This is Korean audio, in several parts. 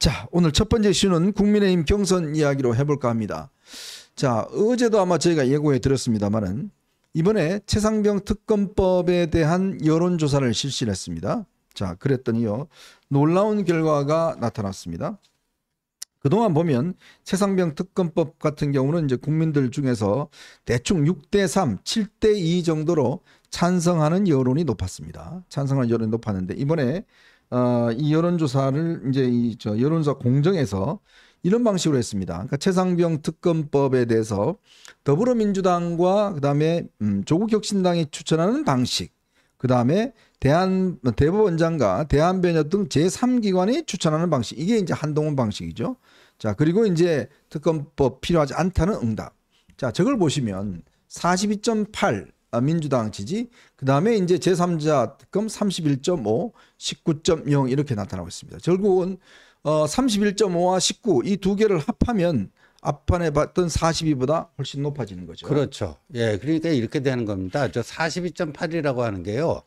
자, 오늘 첫 번째 이슈는 국민의힘 경선 이야기로 해볼까 합니다. 자, 어제도 아마 저희가 예고해 드렸습니다만은 이번에 최상병 특검법에 대한 여론조사를 실시 했습니다. 자, 그랬더니요. 놀라운 결과가 나타났습니다. 그동안 보면 최상병 특검법 같은 경우는 이제 국민들 중에서 대충 6대 3, 7대 2 정도로 찬성하는 여론이 높았습니다. 찬성하는 여론이 높았는데 이번에 어, 이 여론조사를 이제 이 저 여론조사 공정에서 이런 방식으로 했습니다. 그러니까 최상병 특검법에 대해서 더불어민주당과 그다음에 음, 조국혁신당이 추천하는 방식, 그다음에 대한 대법원장과 대한변협 등 제3기관이 추천하는 방식. 이게 이제 한동훈 방식이죠. 자, 그리고 이제 특검법 필요하지 않다는 응답. 자, 저걸 보시면 42.8 아, 민주당 지지, 그 다음에 이제 제3자 특검 31.5, 19.0 이렇게 나타나고 있습니다. 결국은 어, 31.5와 19 이 두 개를 합하면 앞판에 봤던 42보다 훨씬 높아지는 거죠. 그렇죠. 예, 그러니까 이렇게 되는 겁니다. 저 42.8이라고 하는 게요.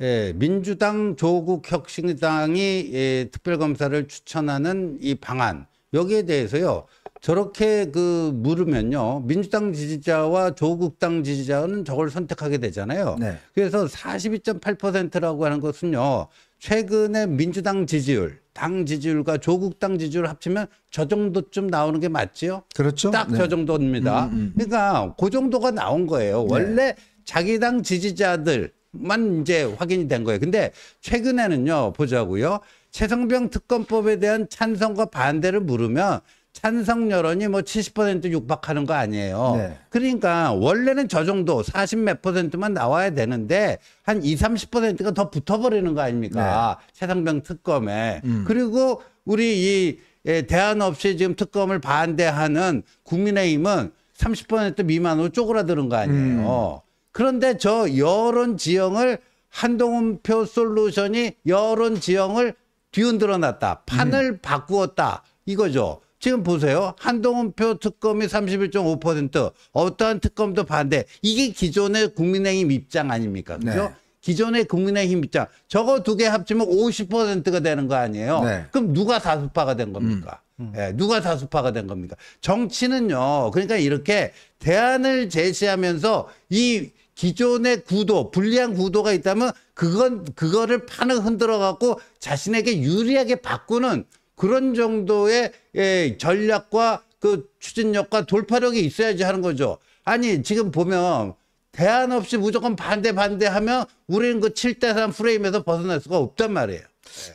예, 민주당 조국 혁신당이 예, 특별검사를 추천하는 이 방안 여기에 대해서요. 저렇게 그 물으면요. 민주당 지지자와 조국당 지지자는 저걸 선택하게 되잖아요. 네. 그래서 42.8%라고 하는 것은요. 최근에 민주당 지지율, 당 지지율과 조국당 지지율 합치면 저 정도쯤 나오는 게 맞지요? 그렇죠. 딱저 네. 정도입니다. 음, 음, 음. 그러니까 그 정도가 나온 거예요. 네. 원래 네. 자기 당 지지자들만 이제 확인이 된 거예요. 근데 최근에는요, 보자고요. 최성병 특검법에 대한 찬성과 반대를 물으면 찬성 여론이 뭐 70% 육박하는 거 아니에요. 네. 그러니까 원래는 저 정도 40 몇 퍼센트만 나와야 되는데 한 20, 30%가 더 붙어버리는 거 아닙니까? 네. 최상병 특검에. 음. 그리고 우리 이 예, 대안 없이 지금 특검을 반대하는 국민의힘은 30% 미만으로 쪼그라드는 거 아니에요. 음. 그런데 저 여론 지형을 한동훈표 솔루션이 여론 지형을 뒤흔들어 놨다. 판을 음. 바꾸었다. 이거죠. 지금 보세요. 한동훈표 특검이 31.5% 어떠한 특검도 반대. 이게 기존의 국민의힘 입장 아닙니까? 그죠? 네. 기존의 국민의힘 입장. 저거 두 개 합치면 50%가 되는 거 아니에요? 네. 그럼 누가 다수파가 된 겁니까? 음. 음. 예, 누가 다수파가 된 겁니까? 정치는요. 그러니까 이렇게 대안을 제시하면서 이 기존의 구도, 불리한 구도가 있다면 그건 그거를 판을 흔들어 갖고 자신에게 유리하게 바꾸는 그런 정도의 예, 전략과 그 추진력과 돌파력이 있어야지 하는 거죠. 아니 지금 보면 대안 없이 무조건 반대 반대하면 우리는 그 7대3 프레임에서 벗어날 수가 없단 말이에요.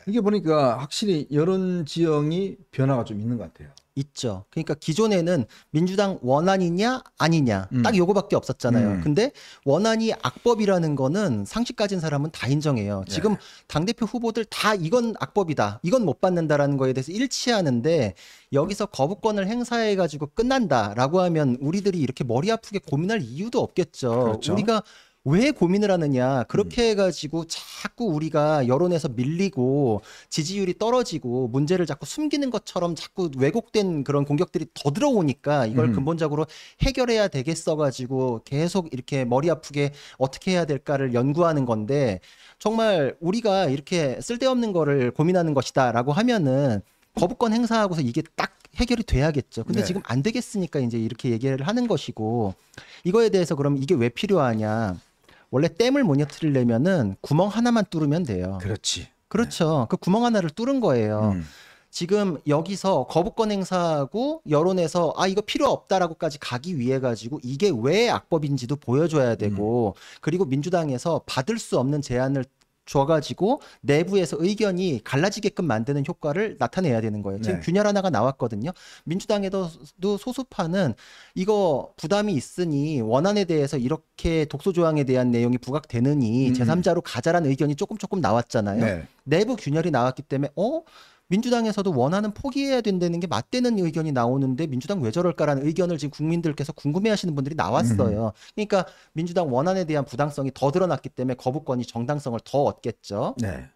이게 보니까 확실히 여론 지형이 변화가 좀 있는 것 같아요. 있죠. 그러니까 기존에는 민주당 원안이냐 아니냐 음. 딱 요거밖에 없었잖아요. 음. 근데 원안이 악법이라는 거는 상식 가진 사람은 다 인정해요. 예. 지금 당 대표 후보들 다 이건 악법이다, 이건 못 받는다라는 거에 대해서 일치하는데 여기서 거부권을 행사해 가지고 끝난다라고 하면 우리들이 이렇게 머리 아프게 고민할 이유도 없겠죠. 그렇죠. 우리가 왜 고민을 하느냐. 그렇게 음. 해가지고 자꾸 우리가 여론에서 밀리고 지지율이 떨어지고 문제를 자꾸 숨기는 것처럼 자꾸 왜곡된 그런 공격들이 더 들어오니까 이걸 음. 근본적으로 해결해야 되겠어가지고 계속 이렇게 머리 아프게 어떻게 해야 될까를 연구하는 건데 정말 우리가 이렇게 쓸데없는 거를 고민하는 것이다라고 하면은 거부권 행사하고서 이게 딱 해결이 돼야겠죠. 근데 네. 지금 안 되겠으니까 이제 이렇게 얘기를 하는 것이고 이거에 대해서 그럼 이게 왜 필요하냐? 원래 댐을 모니터리려면은 구멍 하나만 뚫으면 돼요. 그렇지. 그렇죠. 네. 그 구멍 하나를 뚫은 거예요. 음. 지금 여기서 거부권 행사하고 여론에서 아 이거 필요 없다라고까지 가기 위해 가지고 이게 왜 악법인지도 보여줘야 되고 음. 그리고 민주당에서 받을 수 없는 제안을 줘가지고 내부에서 의견이 갈라지게끔 만드는 효과를 나타내야 되는 거예요. 지금 네. 균열 하나가 나왔거든요. 민주당에도 소수파는 이거 부담이 있으니 원안에 대해서 이렇게 독소 조항에 대한 내용이 부각되느니 음. 제3자로 가자라는 의견이 조금 조금 나왔잖아요. 네. 내부 균열이 나왔기 때문에 어 민주당에서도 원하는 포기해야 된다는 게 맞대는 의견이 나오는데 민주당 왜 저럴까라는 의견을 지금 국민들께서 궁금해하시는 분들이 나왔어요. 음. 그러니까 민주당 원안에 대한 부당성이 더 드러났기 때문에 거부권이 정당성을 더 얻겠죠. 네.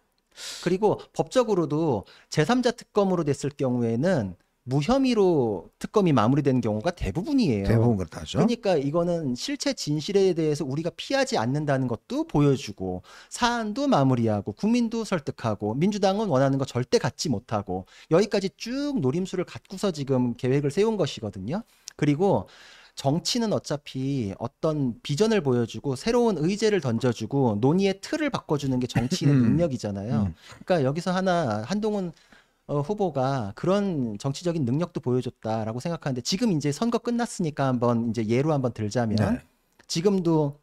그리고 법적으로도 제3자 특검으로 됐을 경우에는 무혐의로 특검이 마무리되는 경우가 대부분이에요. 대부분 그렇다죠. 그러니까 이거는 실체 진실에 대해서 우리가 피하지 않는다는 것도 보여주고 사안도 마무리하고 국민도 설득하고 민주당은 원하는 거 절대 갖지 못하고 여기까지 쭉 노림수를 갖고서 지금 계획을 세운 것이거든요. 그리고 정치는 어차피 어떤 비전을 보여주고 새로운 의제를 던져주고 논의의 틀을 바꿔주는 게 정치인의 음. 능력이잖아요. 음. 그러니까 여기서 하나 한동훈 어, 후보가 그런 정치적인 능력도 보여줬다라고 생각하는데 지금 이제 선거 끝났으니까 한번 이제 예로 한번 들자면 네. 지금도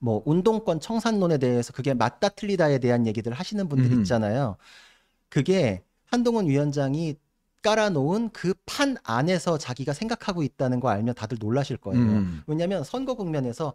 뭐 운동권 청산론에 대해서 그게 맞다 틀리다에 대한 얘기들 하시는 분들 음. 있잖아요. 그게 한동훈 위원장이 깔아놓은 그 판 안에서 자기가 생각하고 있다는 거 알면 다들 놀라실 거예요. 음. 왜냐하면 선거 국면에서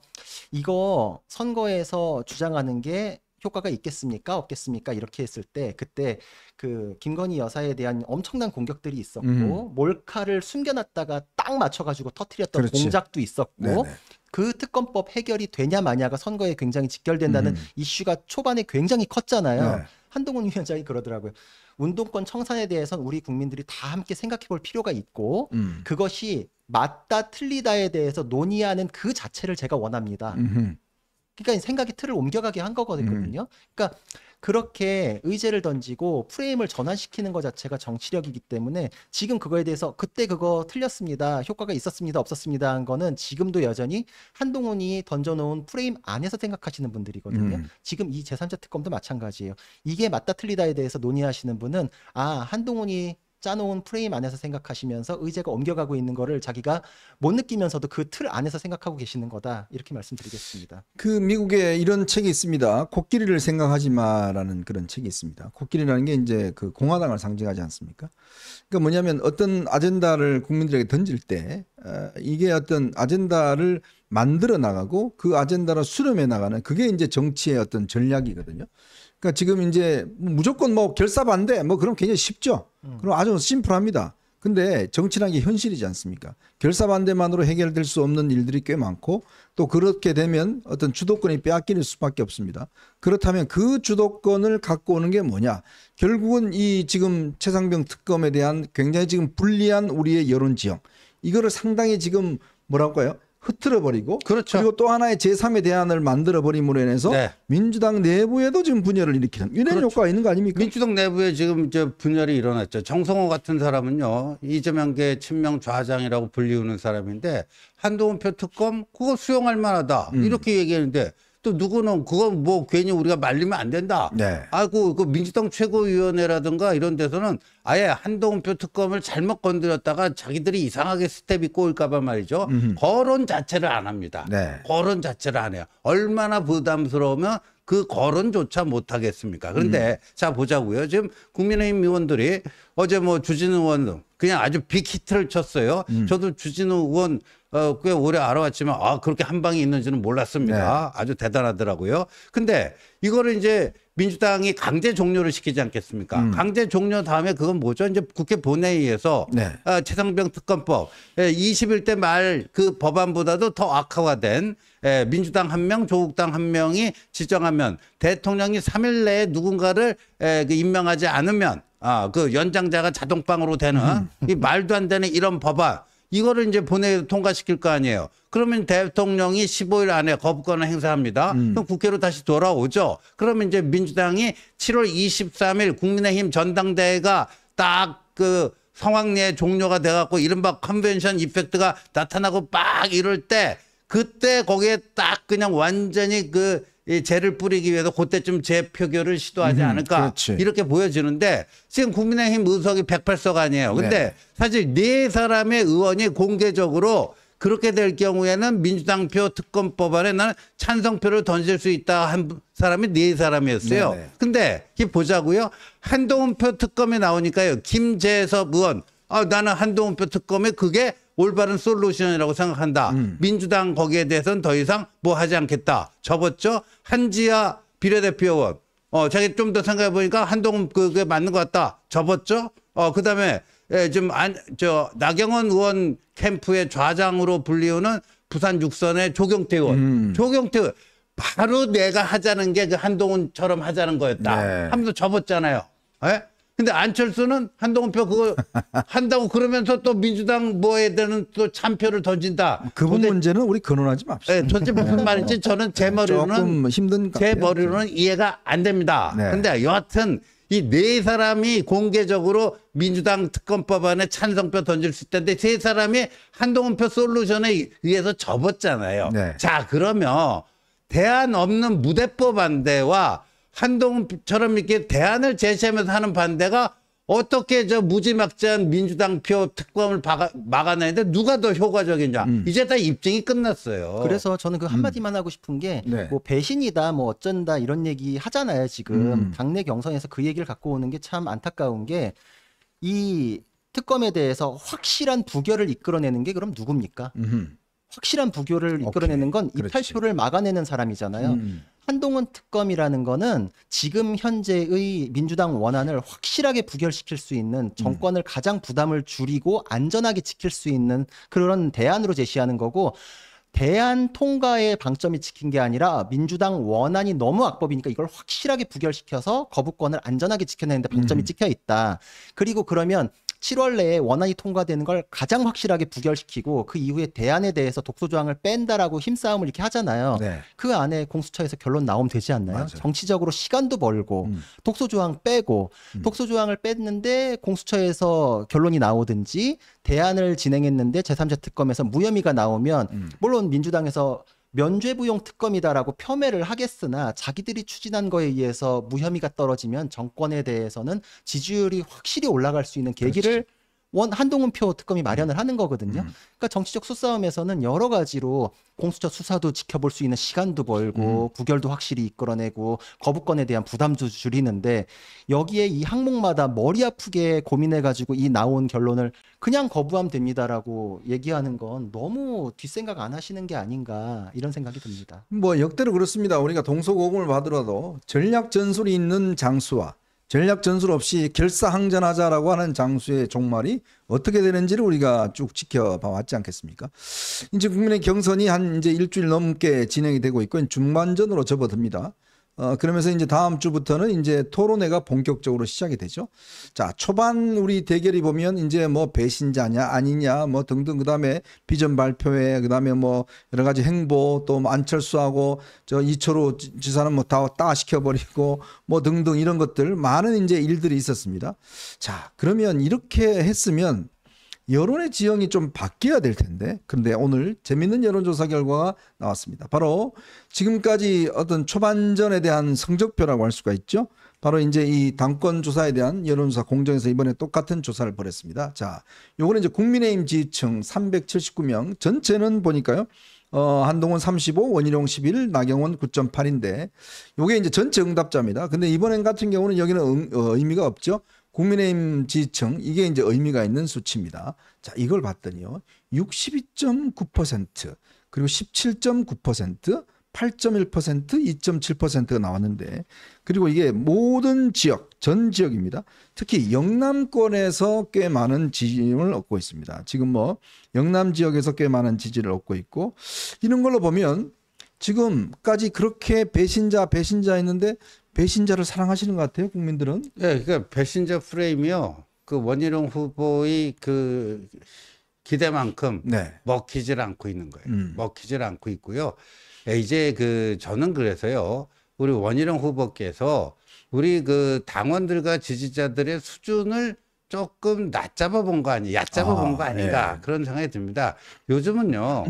이거 선거에서 주장하는 게 효과가 있겠습니까? 없겠습니까? 이렇게 했을 때 그때 그 김건희 여사에 대한 엄청난 공격들이 있었고 음. 몰카를 숨겨놨다가 딱 맞춰가지고 터트렸던 공작도 있었고 네네. 그 특검법 해결이 되냐 마냐가 선거에 굉장히 직결된다는 음. 이슈가 초반에 굉장히 컸잖아요. 네. 한동훈 위원장이 그러더라고요. 운동권 청산에 대해서는 우리 국민들이 다 함께 생각해 볼 필요가 있고 음. 그것이 맞다 틀리다에 대해서 논의하는 그 자체를 제가 원합니다. 음흠. 그러니까 생각이 틀을 옮겨가게 한 거거든요. 음. 그러니까 그렇게 의제를 던지고 프레임을 전환시키는 것 자체가 정치력이기 때문에 지금 그거에 대해서 그때 그거 틀렸습니다. 효과가 있었습니다. 없었습니다. 한 거는 지금도 여전히 한동훈이 던져놓은 프레임 안에서 생각하시는 분들이거든요. 음. 지금 이 제3자 특검도 마찬가지예요. 이게 맞다 틀리다에 대해서 논의하시는 분은 아, 한동훈이 짜놓은 프레임 안에서 생각하시면서 의제가 옮겨가고 있는 거를 자기가 못 느끼면서도 그 틀 안에서 생각하고 계시는 거다 이렇게 말씀드리겠습니다. 그 미국에 이런 책이 있습니다. 코끼리를 생각하지 마라는 그런 책이 있습니다. 코끼리라는 게 이제 그 공화당을 상징하지 않습니까? 그러니까 뭐냐면 어떤 아젠다를 국민들에게 던질 때 어, 이게 어떤 아젠다를 만들어 나가고 그 아젠다를 수렴해 나가는 그게 이제 정치의 어떤 전략이거든요. 그러니까 지금 이제 무조건 뭐 결사 반대 뭐 그럼 굉장히 쉽죠. 음. 그럼 아주 심플합니다. 근데 정치란 게 현실이지 않습니까? 결사 반대만으로 해결될 수 없는 일들이 꽤 많고 또 그렇게 되면 어떤 주도권이 빼앗길 수밖에 없습니다. 그렇다면 그 주도권을 갖고 오는 게 뭐냐? 결국은 이 지금 최상병 특검에 대한 굉장히 지금 불리한 우리의 여론 지형 이거를 상당히 지금 뭐라고할까요 흐트러 버리고 그렇죠. 그리고 또 하나의 제3의 대안을 만들어 버림으로 인해서 네. 민주당 내부에도 지금 분열을 일으키는 이런 그렇죠. 효과가 있는 거 아닙니까? 민주당 내부에 지금 이제 분열이 일어났죠. 정성호 같은 사람은요. 이재명계 친명 좌장이라고 불리우는 사람인데 한동훈표 특검 그거 수용할 만하다. 음. 이렇게 얘기했는데 또 누구는 그건 뭐 괜히 우리가 말리면 안 된다. 네. 아이고 그 민주당 최고위원회라든가 이런 데서는 아예 한동훈표 특검을 잘못 건드렸다가 자기들이 이상하게 스텝이 꼬일까봐 말이죠. 음흠. 거론 자체를 안 합니다. 네. 거론 자체를 안 해요. 얼마나 부담스러우면 그 거론조차 못 하겠습니까? 그런데 음. 자 보자고요. 지금 국민의힘 의원들이 어제 뭐 주진 의원 등 그냥 아주 빅히트를 쳤어요. 음. 저도 주진우 의원 어, 꽤 오래 알아왔지만 아 그렇게 한 방이 있는지는 몰랐습니다. 네. 아주 대단하더라고요. 근데 이거를 이제 민주당이 강제 종료를 시키지 않겠습니까? 음. 강제 종료 다음에 그건 뭐죠? 이제 국회 본회의에서 네. 아, 최상병 특검법 에, 예, 21대 말 그 법안보다도 더 악화된 에, 예, 민주당 한 명, 조국당 한 명이 지정하면 대통령이 3일 내에 누군가를 에, 예, 그 임명하지 않으면 아, 그 연장자가 자동방으로 되는 음. 이 말도 안 되는 이런 법안 이거를 이제 보내 통과시킬 거 아니에요. 그러면 대통령이 15일 안에 거부권을 행사합니다. 음. 그럼 국회로 다시 돌아오죠. 그러면 이제 민주당이 7월 23일 국민의힘 전당대회가 딱 그 성황리에 종료가 돼갖고 이른바 컨벤션 이펙트가 나타나고 빡 이럴 때 그때 거기에 딱 그냥 완전히 그이 재를 뿌리기 위해서 그때쯤 재표결을 시도하지 음, 않을까 그 이렇게 보여지는데 지금 국민의힘 의석이 108석 아니에요. 근데 네. 사실 네 사람의 의원이 공개적으로 그렇게 될 경우에는 민주당 표 특검 법안에 나는 찬성표를 던질 수 있다 한 사람이 네 사람이었어요. 네네. 네. 근데 이 보자고요. 한동훈 표 특검이 나오니까요. 김재섭 의원 아 나는 한동훈 표 특검에 그게 올바른 솔루션이라고 생각한다. 음. 민주당 거기에 대해서는 더 이상 뭐 하지 않겠다. 접었죠. 한지아 비례대표원. 어, 자기 좀 더 생각해 보니까 한동훈 그게 맞는 것 같다. 접었죠. 어, 그다음에 예, 좀안저 나경원 의원 캠프의 좌장으로 불리우는 부산 육선의 조경태 의원. 음. 조경태 의원. 바로 내가 하자는 게 그 한동훈처럼 하자는 거였다. 네. 하면 접었잖아요. 예? 근데 안철수는 한동훈표 그거 한다고 그러면서 또 민주당 뭐에 대한 또 참표를 던진다. 그분 문제는 우리 근원하지 맙시다. 네, 도대체 무슨 네. 말인지 저는 제 네, 머리로는 힘든 제 머리로는 이해가 안 됩니다. 네. 근데 여하튼 이 네 사람이 공개적으로 민주당 특검법안에 찬성표 던질수있다는데세 사람이 한동훈표 솔루션에 의해서 접었잖아요. 네. 자 그러면 대안 없는 무대법 안대와 한동훈처럼 이렇게 대안을 제시하면서 하는 반대가 어떻게 저 무지막지한 민주당 표 특검을 막아, 막아내는데 누가 더 효과적이냐. 음. 이제 다 입증이 끝났어요. 그래서 저는 그 한마디만 음. 하고 싶은 게뭐 네. 뭐 배신이다 뭐 어쩐다 이런 얘기 하잖아요. 지금 음. 당내 경선에서 그 얘기를 갖고 오는 게 참 안타까운 게 이 특검에 대해서 확실한 부결을 이끌어내는 게 그럼 누굽니까? 음흠. 확실한 부교를 이끌어내는 건이탈표를 막아내는 사람이잖아요. 음. 한동훈 특검이라는 거는 지금 현재의 민주당 원안을 확실하게 부결시킬 수 있는 음. 정권을 가장 부담을 줄이고 안전하게 지킬 수 있는 그런 대안으로 제시하는 거고 대안 통과의 방점이 찍힌 게 아니라 민주당 원안이 너무 악법이니까 이걸 확실하게 부결시켜서 거부권을 안전하게 지켜내는데 방점이 음. 찍혀 있다. 그리고 그러면 7월 내에 원안이 통과되는 걸 가장 확실하게 부결시키고 그 이후에 대안에 대해서 독소 조항을 뺀다라고 힘싸움을 이렇게 하잖아요. 네. 그 안에 공수처에서 결론 나오면 되지 않나요? 맞아요. 정치적으로 시간도 벌고 음. 독소 조항 빼고 음. 독소 조항을 뺐는데 공수처에서 결론이 나오든지 대안을 진행했는데 제3자 특검에서 무혐의가 나오면 음. 물론 민주당에서 면죄부용 특검이다라고 폄훼를 하겠으나 자기들이 추진한 거에 의해서 무혐의가 떨어지면 정권에 대해서는 지지율이 확실히 올라갈 수 있는 계기를 그렇지. 원 한동훈표 특검이 마련을 음. 하는 거거든요. 음. 그러니까 정치적 수싸움에서는 여러 가지로 공수처 수사도 지켜볼 수 있는 시간도 벌고 음. 부결도 확실히 이끌어내고 거부권에 대한 부담도 줄이는데 여기에 이 항목마다 머리 아프게 고민해 가지고 이 나온 결론을 그냥 거부하면 됩니다라고 얘기하는 건 너무 뒷생각 안 하시는 게 아닌가 이런 생각이 듭니다. 뭐 역대로 그렇습니다. 우리가 동서고금을 받으라도 전략 전술이 있는 장수와 전략 전술 없이 결사항전하자라고 하는 장수의 종말이 어떻게 되는지를 우리가 쭉 지켜봐 왔지 않겠습니까? 이제 국민의 경선이 한 이제 일주일 넘게 진행이 되고 있고 중반전으로 접어듭니다. 어, 그러면서 이제 다음 주부터는 이제 토론회가 본격적으로 시작이 되죠. 자, 초반 우리 대결이 보면 이제 뭐 배신자냐 아니냐 뭐 등등 그다음에 비전 발표회 그다음에 뭐 여러 가지 행보 또 뭐 안철수하고 저 이철우 지사는 뭐다 따시켜 버리고 뭐 등등 이런 것들 많은 이제 일들이 있었습니다. 자, 그러면 이렇게 했으면 여론의 지형이 좀 바뀌어야 될 텐데 그런데 오늘 재밌는 여론조사 결과가 나왔습니다. 바로 지금까지 어떤 초반전에 대한 성적표라고 할 수가 있죠. 바로 이제 이 당권 조사에 대한 여론조사 공정에서 이번에 똑같은 조사를 벌였습니다. 자, 요거는 이제 국민의힘 지지층 379명 전체는 보니까요. 어, 한동훈 35, 원희룡 11, 나경원 9.8인데 요게 이제 전체 응답자입니다. 근데 이번엔 같은 경우는 여기는 응, 어, 의미가 없죠. 국민의힘 지지층 이게 이제 의미가 있는 수치입니다. 자, 이걸 봤더니요. 62.9% 그리고 17.9% 8.1% 2.7%가 나왔는데 그리고 이게 모든 지역 전 지역입니다. 특히 영남권에서 꽤 많은 지지를 얻고 있습니다. 지금 뭐 영남 지역에서 꽤 많은 지지를 얻고 있고 이런 걸로 보면 지금까지 그렇게 배신자 배신자 했는데 배신자를 사랑하시는 것 같아요 국민들은. 예, 네, 그러니까 배신자 프레임이요. 그 원희룡 후보의 그 기대만큼 네. 먹히질 않고 있는 거예요. 음. 먹히질 않고 있고요. 네, 이제 그 저는 그래서요. 우리 원희룡 후보께서 우리 그 당원들과 지지자들의 수준을 조금 낮잡아 본 거 아니, 얕잡아 본 거 아, 아닌가 네. 그런 생각이 듭니다. 요즘은요,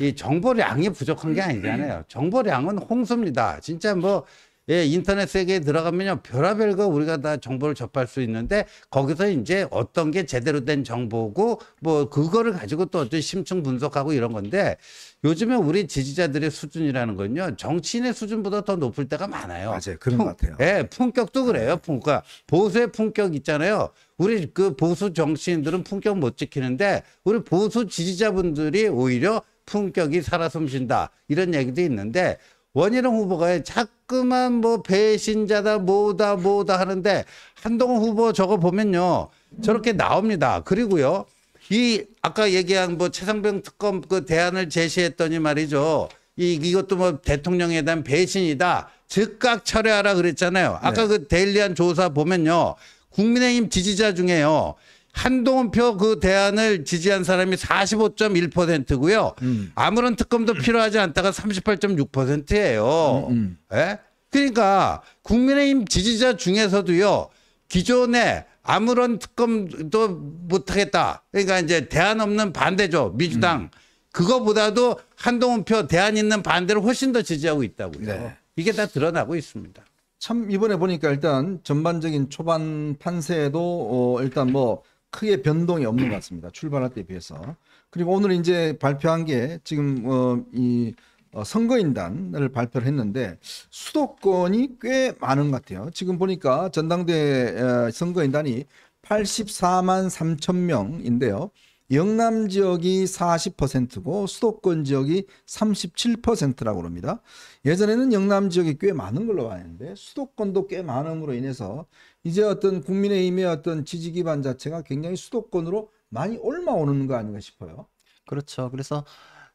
이 정보량이 부족한 게 아니잖아요. 정보량은 홍수입니다. 진짜 뭐 예, 인터넷 세계에 들어가면요. 별의별 거 우리가 다 정보를 접할 수 있는데 거기서 이제 어떤 게 제대로 된 정보고 뭐 그거를 가지고 또 어떤 심층 분석하고 이런 건데 요즘에 우리 지지자들의 수준이라는 건요. 정치인의 수준보다 더 높을 때가 많아요. 맞아요. 그런 것 같아요. 예, 품격도 그래요. 네. 그러니까 보수의 품격 있잖아요. 우리 그 보수 정치인들은 품격 못 지키는데 우리 보수 지지자분들이 오히려 품격이 살아 숨쉰다 이런 얘기도 있는데 원희룡 후보가 자꾸만 뭐 배신자다 뭐다 뭐다 하는데 한동훈 후보 저거 보면요 저렇게 나옵니다. 그리고요 이 아까 얘기한 뭐 최상병 특검 그 대안을 제시했더니 말이죠 이 이것도 뭐 대통령에 대한 배신이다 즉각 철회하라 그랬잖아요. 아까 네. 그 데일리한 조사 보면요 국민의힘 지지자 중에요 한동훈표 그 대안을 지지한 사람이 45.1%고요. 음. 아무런 특검도 필요하지 않다가 38.6%예요. 음, 음, 음. 예? 그러니까 국민의힘 지지자 중에서도요. 기존에 아무런 특검도 못하겠다. 그러니까 이제 대안 없는 반대죠. 민주당. 음. 그거보다도 한동훈표 대안 있는 반대를 훨씬 더 지지하고 있다고요. 네. 이게 다 드러나고 있습니다. 참 이번에 보니까 일단 전반적인 초반 판세도 어 일단 뭐 크게 변동이 없는 네. 것 같습니다. 출발할 때에 비해서. 그리고 오늘 이제 발표한 게 지금 어, 이 어, 선거인단을 발표를 했는데 수도권이 꽤 많은 것 같아요. 지금 보니까 전당대 선거인단이 84만 3천 명인데요. 영남 지역이 40%고 수도권 지역이 37%라고 합니다. 예전에는 영남 지역이 꽤 많은 걸로 아는데 수도권도 꽤 많음으로 인해서 이제 어떤 국민의힘의 어떤 지지 기반 자체가 굉장히 수도권으로 많이 올라오는 거 아닌가 싶어요. 그렇죠. 그래서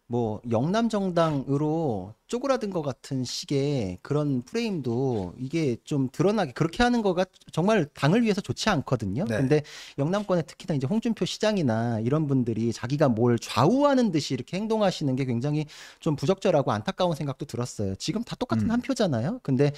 뭐 영남 정당으로 쪼그라든 것 같은 식의 그런 프레임도 이게 좀 드러나게 그렇게 하는 거가 정말 당을 위해서 좋지 않거든요. 네. 근데 영남권에 특히나 이제 홍준표 시장이나 이런 분들이 자기가 뭘 좌우하는 듯이 이렇게 행동하시는 게 굉장히 좀 부적절하고 안타까운 생각도 들었어요. 지금 다 똑같은 음. 한 표잖아요. 근데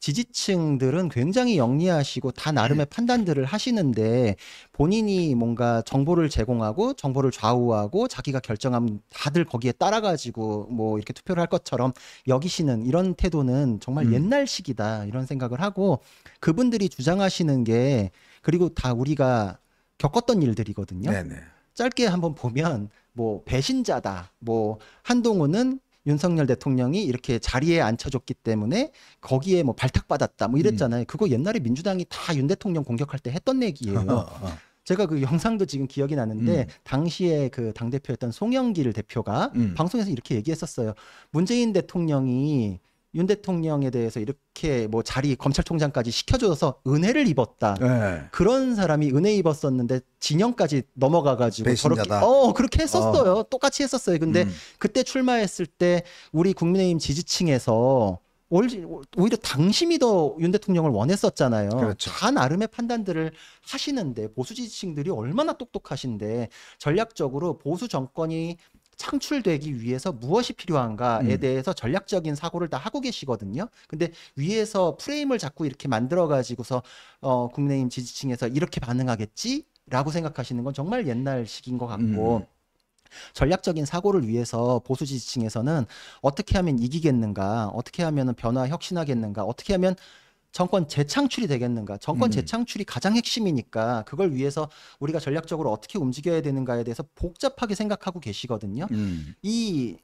지지층들은 굉장히 영리하시고 다 나름의 네. 판단들을 하시는데 본인이 뭔가 정보를 제공하고 정보를 좌우하고 자기가 결정하면 다들 거기에 따라가지고 뭐 이렇게 투표를 할 것처럼 여기시는 이런 태도는 정말 음. 옛날식이다 이런 생각을 하고 그분들이 주장하시는 게 그리고 다 우리가 겪었던 일들이거든요. 네네. 짧게 한번 보면 뭐 배신자다. 뭐 한동훈은 윤석열 대통령이 이렇게 자리에 앉혀줬기 때문에 거기에 뭐 발탁받았다 뭐 이랬잖아요. 음. 그거 옛날에 민주당이 다 윤 대통령 공격할 때 했던 얘기예요. 어, 어. 제가 그 영상도 지금 기억이 나는데 음. 당시에 그당 대표였던 송영길 대표가 음. 방송에서 이렇게 얘기했었어요. 문재인 대통령이 윤 대통령에 대해서 이렇게 뭐 자리 검찰총장까지 시켜줘서 은혜를 입었다. 네. 그런 사람이 은혜 입었었는데 진영까지 넘어가가지고 배신자다. 저렇게 어 그렇게 했었어요. 어. 똑같이 했었어요. 근데 음. 그때 출마했을 때 우리 국민의힘 지지층에서 오히려 당신이더 윤 대통령을 원했었잖아요. 그렇죠. 다 나름의 판단들을 하시는데 보수 지지층들이 얼마나 똑똑하신데 전략적으로 보수 정권이 창출되기 위해서 무엇이 필요한가에 음. 대해서 전략적인 사고를 다 하고 계시거든요. 근데 위에서 프레임을 자꾸 이렇게 만들어 가지고서 어 국민의힘 지지층에서 이렇게 반응하겠지라고 생각하시는 건 정말 옛날식인 것 같고 음. 전략적인 사고를 위해서 보수 지지층에서는 어떻게 하면 이기겠는가, 어떻게 하면 변화 혁신하겠는가, 어떻게 하면 정권 재창출이 되겠는가? 정권 음. 재창출이 가장 핵심이니까 그걸 위해서 우리가 전략적으로 어떻게 움직여야 되는가에 대해서 복잡하게 생각하고 계시거든요. 음. 이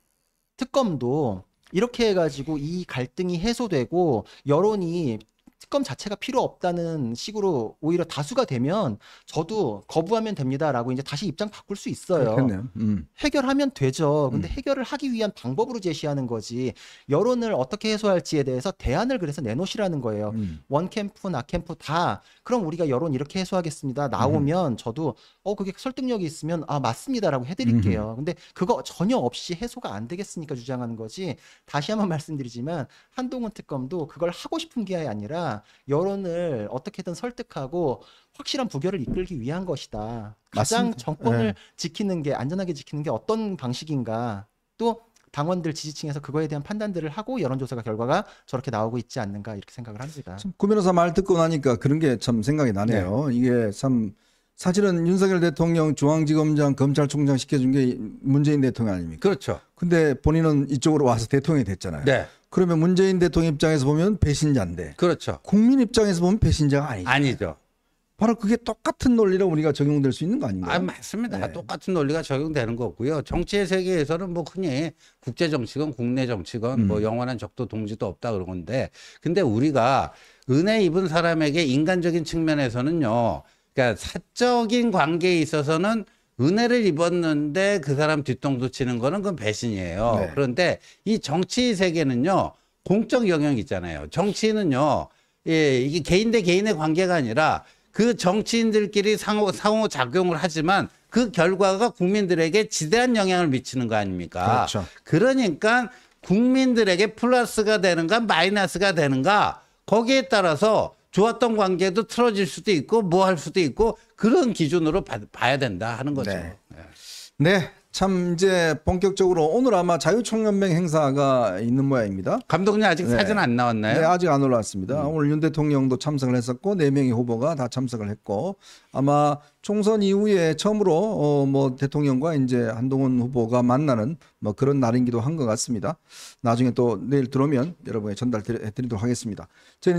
특검도 이렇게 해가지고 이 갈등이 해소되고 여론이 특검 자체가 필요 없다는 식으로 오히려 다수가 되면 저도 거부하면 됩니다라고 이제 다시 입장 바꿀 수 있어요. 음. 해결하면 되죠. 근데 음. 해결을 하기 위한 방법으로 제시하는 거지 여론을 어떻게 해소할지에 대해서 대안을 그래서 내놓으시라는 거예요. 음. 원 캠프, 나 캠프 다 그럼 우리가 여론 이렇게 해소하겠습니다. 나오면 음. 저도 어 그게 설득력이 있으면 아 맞습니다라고 해드릴게요. 근데 그거 전혀 없이 해소가 안 되겠으니까 주장하는 거지 다시 한번 말씀드리지만 한동훈 특검도 그걸 하고 싶은 게 아니라 여론을 어떻게든 설득하고 확실한 부결을 이끌기 위한 것이다. 가장 맞습니다. 정권을 네. 지키는 게 안전하게 지키는 게 어떤 방식인가 또 당원들 지지층에서 그거에 대한 판단들을 하고 여론조사가 결과가 저렇게 나오고 있지 않는가 이렇게 생각을 합니다. 구 변호사 말 듣고 나니까 그런 게 참 생각이 나네요. 네. 이게 참 사실은 윤석열 대통령 중앙지검장 검찰총장 시켜준 게 문재인 대통령 아닙니까? 그렇죠. 근데 본인은 이쪽으로 와서 대통령이 됐잖아요. 네. 그러면 문재인 대통령 입장에서 보면 배신자인데. 그렇죠. 국민 입장에서 보면 배신자가 아니죠. 아니죠. 바로 그게 똑같은 논리로 우리가 적용될 수 있는 거 아닌가요? 아, 맞습니다. 네. 똑같은 논리가 적용되는 거고요. 정치의 세계에서는 뭐 흔히 국제 정치건 국내 정치건 뭐 음. 뭐 영원한 적도 동지도 없다 그러 건데 근데 우리가 은혜 입은 사람에게 인간적인 측면에서는요. 그러니까 사적인 관계에 있어서는 은혜를 입었는데 그 사람 뒤통수 치는 거는 그건 배신이에요. 네. 그런데 이 정치 세계는요, 공적 영역이 있잖아요. 정치는요, 예, 이게 개인 대 개인의 관계가 아니라 그 정치인들끼리 상호, 상호 작용을 하지만 그 결과가 국민들에게 지대한 영향을 미치는 거 아닙니까? 그렇죠. 그러니까 국민들에게 플러스가 되는가 마이너스가 되는가 거기에 따라서 좋았던 관계도 틀어질 수도 있고 뭐 할 수도 있고 그런 기준으로 봐, 야 된다 하는 거죠. 네. 네. 네. 참 이제 본격적으로 오늘 아마 자유총연맹 행사가 있는 모양입니다. 감독님 아직 네. 사진 안 나왔나요? 네, 아직 안 올라왔습니다. 음. 오늘 윤 대통령도 참석을 했었고 네 명의 후보가 다 참석을 했고 아마 총선 이후에 처음으로 어뭐 대통령과 이제 한동훈 후보가 만나는 뭐 그런 날이기도 한 것 같습니다. 나중에 또 내일 들어오면 여러분에 전달해 드리도록 하겠습니다. 저희는